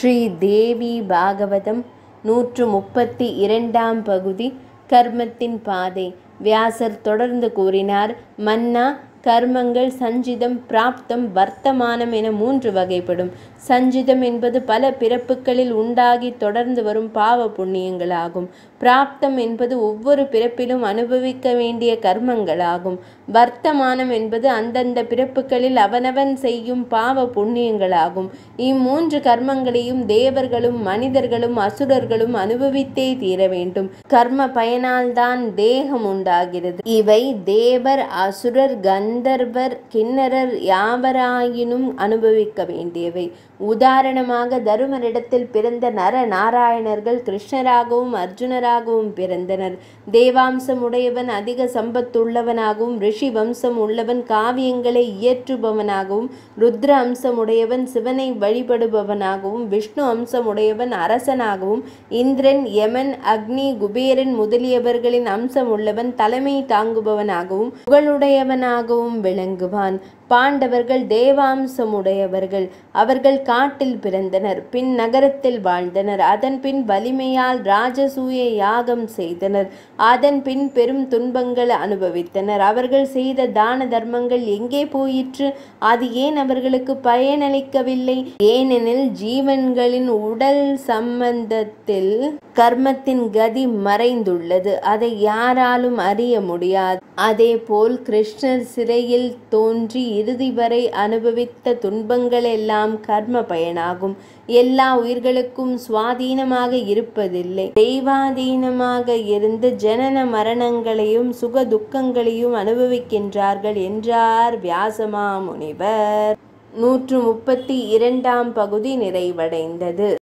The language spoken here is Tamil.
ஸ்ரீ தேவி பாகவதம் நூற்று முப்பத்தி இரண்டாம் பகுதி கர்மத்தின் பாதை வியாசர் தொடர்ந்து கூறினார் மன்னா கர்மங்கள் சஞ்சிதம் பிராப்தம் வர்த்தமானம் என மூன்று வகைப்படும் சஞ்சிதம் என்பது பல பிறப்புகளில் உண்டாகி தொடர்ந்து வரும் பாவ புண்ணியங்களாகும் பிராப்தம் என்பது ஒவ்வொரு பிறப்பிலும் அனுபவிக்க வேண்டிய கர்மங்களாகும் வர்த்தமானம் என்பது அந்தந்த பிறப்புகளில் அவனவன் செய்யும் பாவ புண்ணியங்களாகும் இம்மூன்று கர்மங்களையும் தேவர்களும் மனிதர்களும் அசுரர்களும் அனுபவித்தே தீர வேண்டும் கர்ம பயனால்தான் தேகம் உண்டாகிறது இவை தேவர் அசுரர் கந்த கந்தர்வர் கிண்ணரர் யாவராயினும் அனுபவிக்க வேண்டியவை உதாரணமாக தருமரிடத்தில் பிறந்த நர நாராயணர்கள் கிருஷ்ணராகவும் அர்ஜுனராகவும் பிறந்தனர் தேவாம்சம் உடையவன் அதிக சம்பத்துள்ளவனாகவும் ரிஷி வம்சம் உள்ளவன் காவியங்களை இயற்றுபவனாகவும் ருத்ர அம்சம் உடையவன் சிவனை வழிபடுபவனாகவும் விஷ்ணு அம்சம் உடையவன் அரசனாகவும் இந்திரன் யமன் அக்னி குபேரன் முதலியவர்களின் அம்சம் உள்ளவன் தலைமை தாங்குபவனாகவும் புகழுடையவனாகவும் மிகவும் விளங்குவான் பாண்டவர்கள் தேவாம்சமுடையவர்கள் அவர்கள் காட்டில் பிறந்தனர் பின் நகரத்தில் வாழ்ந்தனர் அதன் பின் வலிமையால் ராஜசூய யாகம் செய்தனர் அதன் பின் பெரும் துன்பங்கள் அனுபவித்தனர் அவர்கள் செய்த தான தர்மங்கள் எங்கே போயிற்று அது ஏன் அவர்களுக்கு பயனளிக்கவில்லை ஏனெனில் ஜீவன்களின் உடல் சம்பந்தத்தில் கர்மத்தின் கதி மறைந்துள்ளது அதை யாராலும் அறிய முடியாது அதே போல் கிருஷ்ணர் சிறு சிறையில் தோன்றி இறுதி வரை அனுபவித்த துன்பங்களெல்லாம் கர்ம பயனாகும் எல்லா உயிர்களுக்கும் சுவாதீனமாக இருப்பதில்லை தெய்வாதீனமாக இருந்து ஜனன மரணங்களையும் சுக துக்கங்களையும் அனுபவிக்கின்றார்கள் என்றார் வியாசமா முனிவர் நூற்று முப்பத்தி இரண்டாம் பகுதி நிறைவடைந்தது